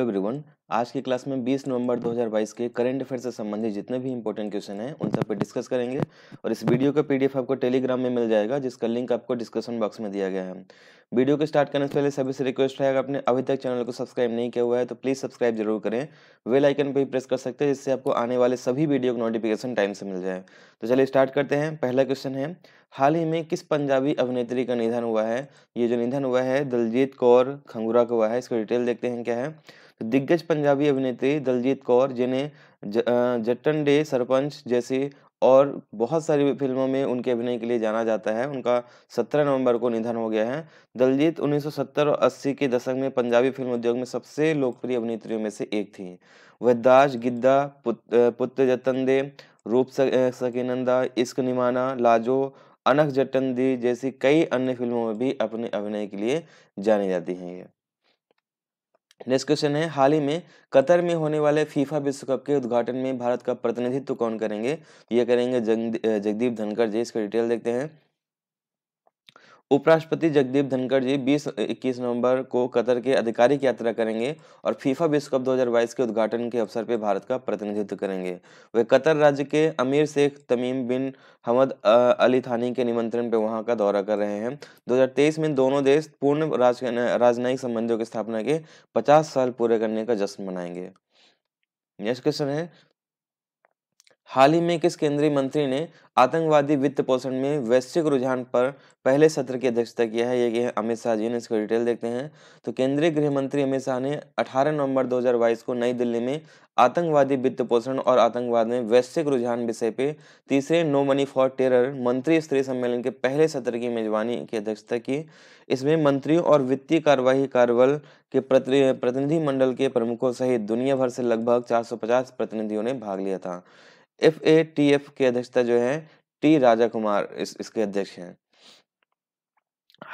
hello everyone आज की class में 20 नवंबर 2022 के करंट अफेयर से संबंधित जितने भी इंपॉर्टेंट क्वेश्चन हैं उन सब पे डिस्कस करेंगे और इस वीडियो का पीडीएफ आपको टेलीग्राम में मिल जाएगा जिसका लिंक आपको डिस्क्रिप्शन बॉक्स में दिया गया है वीडियो को स्टार्ट करने से पहले सभी से रिक्वेस्ट है अगर आपने अभी तक चैनल को सब्सक्राइब नहीं किया हुआ है तो प्लीज़ सब्सक्राइब जरूर करें वेल आइकन पर प्रेस कर सकते हैं जिससे आपको आने वाले सभी वीडियो को नोटिफिकेशन टाइम से मिल जाए तो चलिए स्टार्ट करते हैं पहला क्वेश्चन है हाल ही में किस पंजाबी अभिनेत्री का निधन हुआ है ये जो निधन हुआ है दलजीत कौर खंगुरा का हुआ है इसका डिटेल देखते हैं क्या है दिग्गज पंजाबी अभिनेत्री दलजीत कौर जिन्हें जट्टन डे सरपंच जैसे और बहुत सारी फिल्मों में उनके अभिनय के लिए जाना जाता है उनका 17 नवंबर को निधन हो गया है दलजीत 1970 और 80 के दशक में पंजाबी फिल्म उद्योग में सबसे लोकप्रिय अभिनेत्रियों में से एक थी वह दास गिद्दा पुत्र जतन दे रूप सकीनंदा इश्क निमाना लाजो अनख जटन दी जैसी कई अन्य फिल्मों में भी अपने अभिनय के लिए जानी जाती हैं ये नेक्स्ट क्वेश्चन है हाल ही में कतर में होने वाले फीफा विश्व कप के उद्घाटन में भारत का प्रतिनिधित्व कौन करेंगे ये करेंगे जगदीप धनखड़ जी इसका डिटेल देखते हैं उपराष्ट्रपति जगदीप धनखड़ जी 20 21 नवंबर को कतर के आधिकारिक यात्रा करेंगे और फीफा विश्व कप 2022 के उद्घाटन के अवसर पर भारत का प्रतिनिधित्व करेंगे वे कतर राज्य के अमीर शेख तमीम बिन हमद अली थानी के निमंत्रण पर वहां का दौरा कर रहे हैं 2023 में दोनों देश पूर्ण राजनयिक संबंधों की स्थापना के पचास साल पूरे करने का जश्न मनाएंगे नेक्स्ट क्वेश्चन है हाल ही में किस केंद्रीय मंत्री ने आतंकवादी वित्त पोषण में वैश्विक रुझान पर पहले सत्र की अध्यक्षता किया है ये कि अमित शाह जी ने इसको डिटेल देखते हैं तो केंद्रीय गृह मंत्री अमित शाह ने 18 नवंबर 2022 को नई दिल्ली में आतंकवादी वित्त पोषण और आतंकवाद में वैश्विक रुझान विषय पे तीसरे नो मनी फॉर टेरर मंत्री स्तरीय सम्मेलन के पहले सत्र की मेजबानी की अध्यक्षता की इसमें मंत्रियों और वित्तीय कार्यवाही कार्यबल के प्रतिनिधिमंडल के प्रमुखों सहित दुनिया भर से लगभग चार प्रतिनिधियों ने भाग लिया था एफ ए टी एफ की अध्यक्षता जो है टी राजा कुमार इस, इसके अध्यक्ष हैं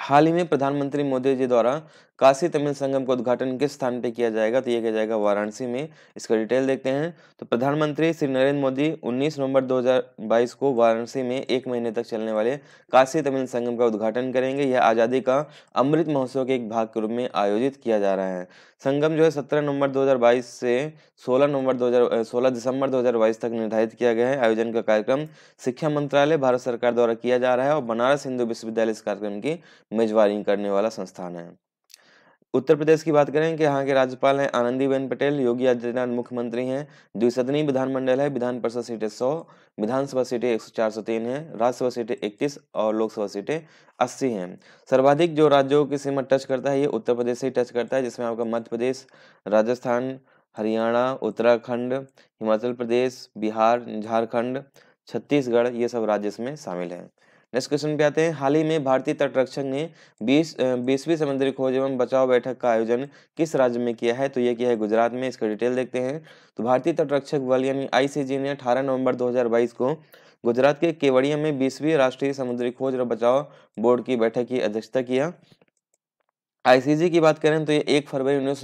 हाल ही में प्रधानमंत्री मोदी जी द्वारा काशी तमिल संगम का उद्घाटन किस स्थान पर किया जाएगा तो यह किया जाएगा वाराणसी में इसका डिटेल देखते हैं तो प्रधानमंत्री श्री नरेंद्र मोदी 19 नवंबर 2022 को वाराणसी में एक महीने तक चलने वाले काशी तमिल संगम का उद्घाटन करेंगे यह आज़ादी का अमृत महोत्सव के एक भाग के रूप में आयोजित किया जा रहा है संगम जो है सत्रह नवंबर दो से सोलह नवंबर दो 16 दिसंबर दो तक निर्धारित किया गया है आयोजन का कार्यक्रम शिक्षा मंत्रालय भारत सरकार द्वारा किया जा रहा है और बनारस हिंदू विश्वविद्यालय इस कार्यक्रम की मेजबानी करने वाला संस्थान है उत्तर प्रदेश की बात करें कि यहाँ के राज्यपाल हैं आनंदीबेन पटेल योगी आदित्यनाथ मुख्यमंत्री हैं द्विसदनी विधानमंडल है विधान परिषद सीटें सौ विधानसभा सीटें एक सौ चार सौ तीन है राज्यसभा सीटें इकतीस और लोकसभा सीटें अस्सी हैं सर्वाधिक जो राज्यों की सीमा टच करता है ये उत्तर प्रदेश से ही टच करता है जिसमें आपका मध्य प्रदेश राजस्थान हरियाणा उत्तराखंड हिमाचल प्रदेश बिहार झारखंड छत्तीसगढ़ ये सब राज्य इसमें शामिल हैं नेक्स्ट क्वेश्चन पे आते हैं हाल ही में भारतीय तटरक्षक ने बीस बीसवीं समुद्री खोज एवं बचाव बैठक का आयोजन किस राज्य में किया है तो ये किया है गुजरात में इसका डिटेल देखते हैं तो भारतीय तटरक्षक बल यानी आईसीजी ने 18 नवंबर 2022 को गुजरात के केवड़िया में बीसवीं राष्ट्रीय समुद्री खोज और बचाव बोर्ड की बैठक की अध्यक्षता किया आईसीजी की बात करें तो ये एक फरवरी उन्नीस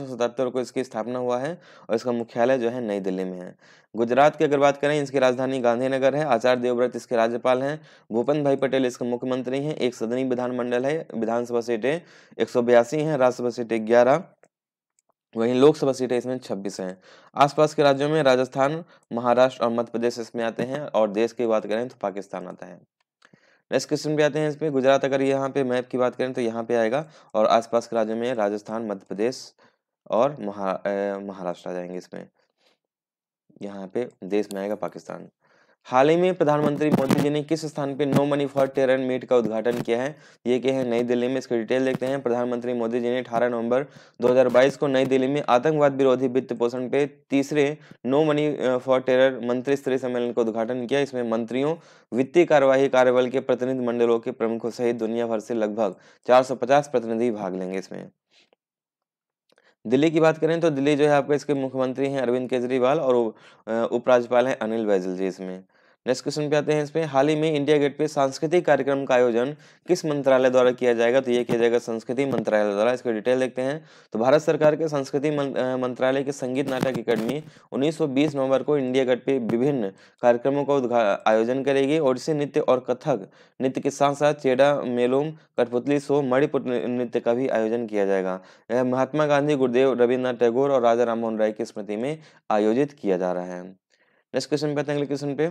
को इसकी स्थापना हुआ है और इसका मुख्यालय जो है नई दिल्ली में है गुजरात की अगर बात करें इसकी राजधानी गांधीनगर है आचार्य देवव्रत इसके राज्यपाल हैं भूपेन्द्र भाई पटेल इसके मुख्यमंत्री हैं एक सदनी विधानमंडल है विधानसभा सीटें एक सौ बयासी हैं राज्यसभा सीटें ग्यारह वहीं लोकसभा सीटें इसमें छब्बीस हैं आसपास के राज्यों में राजस्थान महाराष्ट्र और मध्य प्रदेश इसमें आते हैं और देश की बात करें तो पाकिस्तान आता है नेक्स्ट क्वेश्चन पे आते हैं इसमें गुजरात अगर यहाँ पे मैप की बात करें तो यहाँ पे आएगा और आसपास के राज्यों में राजस्थान मध्य प्रदेश और महा महाराष्ट्र आ जाएंगे इसमें यहाँ पे देश में आएगा पाकिस्तान हाल ही में प्रधानमंत्री मोदी जी ने किस स्थान पर no money for terror meet का उद्घाटन किया है ये क्या है नई दिल्ली में इसकी डिटेल देखते हैं प्रधानमंत्री मोदी जी ने 18 नवंबर 2022 को नई दिल्ली में आतंकवाद विरोधी वित्त पोषण पे तीसरे नो मनी फॉर टेरर मंत्री स्तरीय सम्मेलन का उद्घाटन किया इसमें मंत्रियों वित्तीय कार्यवाही कार्यबल के प्रतिनिधि मंडलों के प्रमुखों सहित दुनिया भर से लगभग चार प्रतिनिधि भाग लेंगे इसमें दिल्ली की बात करें तो दिल्ली जो है आपका इसके मुख्यमंत्री हैं अरविंद केजरीवाल और उपराज्यपाल हैं अनिल बैजल जी इसमें नेक्स्ट क्वेश्चन पे आते हैं इसमें हाल ही में इंडिया गेट पे सांस्कृतिक कार्यक्रम का आयोजन किस मंत्रालय द्वारा किया जाएगा तो ये किया जाएगा संस्कृति मंत्रालय द्वारा इसकी डिटेल देखते हैं तो भारत सरकार के संस्कृति मंत्रालय के संगीत नाटक अकेडमी 1920 नवंबर को इंडिया गेट पे विभिन्न कार्यक्रमों का आयोजन करेगी और इसे नृत्य और कथक नृत्य के साथ साथ चेडा मेलोम कठपुतली शो मणिपुर नृत्य का भी आयोजन किया जाएगा यह महात्मा गांधी गुरुदेव रविन्द्रनाथ टैगोर और राजा मोहन राय की स्मृति में आयोजित किया जा रहा है नेक्स्ट क्वेश्चन पे आते हैं अगले क्वेश्चन पे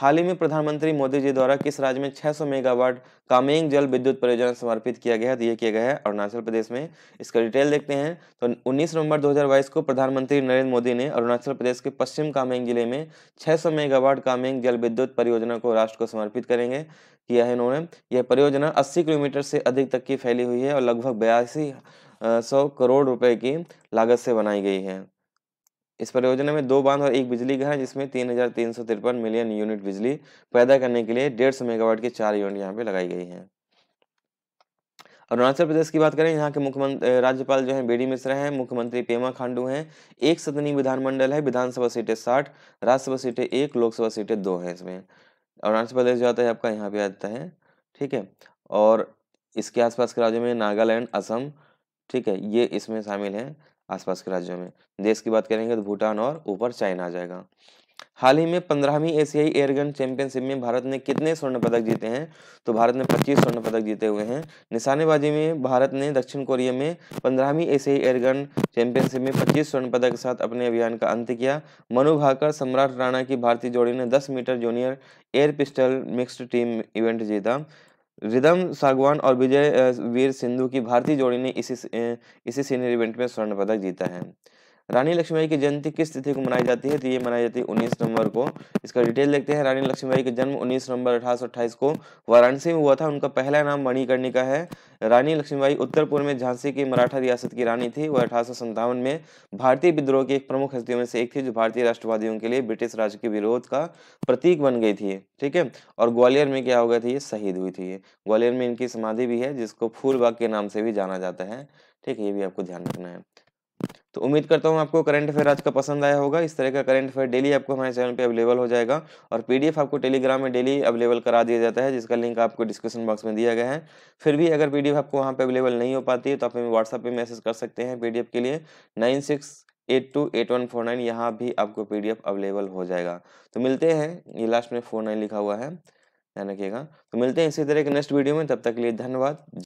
हाल ही में प्रधानमंत्री मोदी जी द्वारा किस राज्य में 600 मेगावाट कामेंग जल विद्युत परियोजना समर्पित किया गया है तो यह किया गया है अरुणाचल प्रदेश में इसका डिटेल देखते हैं तो 19 नवंबर 2022 को प्रधानमंत्री नरेंद्र मोदी ने अरुणाचल प्रदेश के पश्चिम कामेंग जिले में 600 मेगावाट कामेंग जल विद्युत परियोजना को राष्ट्र को समर्पित करेंगे किया है इन्होंने यह परियोजना अस्सी किलोमीटर से अधिक तक की फैली हुई है और लगभग बयासी सौ करोड़ रुपये की लागत से बनाई गई है इस परियोजना में दो बांध और एक बिजली घर है जिसमें तीन हजार तीन सौ तिरपन मिलियन यूनिट बिजली पैदा करने के लिए डेढ़ सौ मेगावाट की चार यूनिट यहाँ पे लगाई गई है अरुणाचल प्रदेश की बात करें यहाँ के मुख्यमंत्री राज्यपाल जो हैं बी डी मिश्रा हैं मुख्यमंत्री पेमा खांडू हैं एक सदनी विधानमंडल है विधानसभा सीटें साठ राज्यसभा सीटें एक लोकसभा सीटें दो हैं इसमें अरुणाचल प्रदेश जो आता है आपका यहाँ पे आता है ठीक है और इसके आसपास के राज्यों में नागालैंड असम ठीक है ये इसमें शामिल हैं आसपास के राज्यों में देश की बात करेंगे तो भूटान और ऊपर चाइना आ जाएगा हाल ही में पंद्रहवीं एशियाई एयरगन चैंपियनशिप में भारत ने कितने स्वर्ण पदक जीते हैं तो भारत ने 25 स्वर्ण पदक जीते हुए हैं निशानेबाजी में भारत ने दक्षिण कोरिया में पंद्रहवीं एशियाई एयरगन चैंपियनशिप में 25 स्वर्ण पदक के साथ अपने अभियान का अंत किया मनु भाकर सम्राट राणा की भारतीय जोड़ी ने दस metre junior air pistol mixed team event जीता रिदम सागवान और विजय वीर सिंधु की भारतीय जोड़ी ने इसी इसी सीनियर इवेंट में स्वर्ण पदक जीता है रानी लक्ष्मीबाई की जयंती किस तिथि को मनाई जाती है तो ये मनाई जाती है उन्नीस नवंबर को इसका डिटेल देखते हैं रानी लक्ष्मीबाई का जन्म उन्नीस नवंबर अठारह को वाराणसी में हुआ था उनका पहला नाम मणिकर्णिका है रानी लक्ष्मीबाई उत्तर पूर्व में झांसी की मराठा रियासत की रानी थी वह अठारह में भारतीय विद्रोह की एक प्रमुख हस्तियों में से एक थी जो भारतीय राष्ट्रवादियों के लिए ब्रिटिश राज के विरोध का प्रतीक बन गई थी ठीक है और ग्वालियर में क्या हो गया था ये शहीद हुई थी ग्वालियर में इनकी समाधि भी है जिसको फूलबाग के नाम से भी जाना जाता है ठीक है ये भी आपको ध्यान रखना है तो उम्मीद करता हूँ आपको करंट अफेयर आज का पसंद आया होगा इस तरह का करंट अफेयर डेली आपको हमारे चैनल पे अवेलेबल हो जाएगा और पीडीएफ आपको टेलीग्राम में डेली अवेलेबल करा दिया जाता है जिसका लिंक आपको डिस्क्रिप्शन बॉक्स में दिया गया है फिर भी अगर पीडीएफ आपको वहाँ पर अवेलेबल नहीं हो पाती है तो आप हमें व्हाट्सअप पर मैसेज कर सकते हैं पी के लिए nine eight two eight one four nine यहाँ भी आपको पी अवेलेबल हो जाएगा तो मिलते हैं ये लास्ट में फोर नाइन लिखा हुआ है ध्यान रखिएगा तो मिलते हैं इसी तरह के नेक्स्ट वीडियो में तब तक के लिए धन्यवाद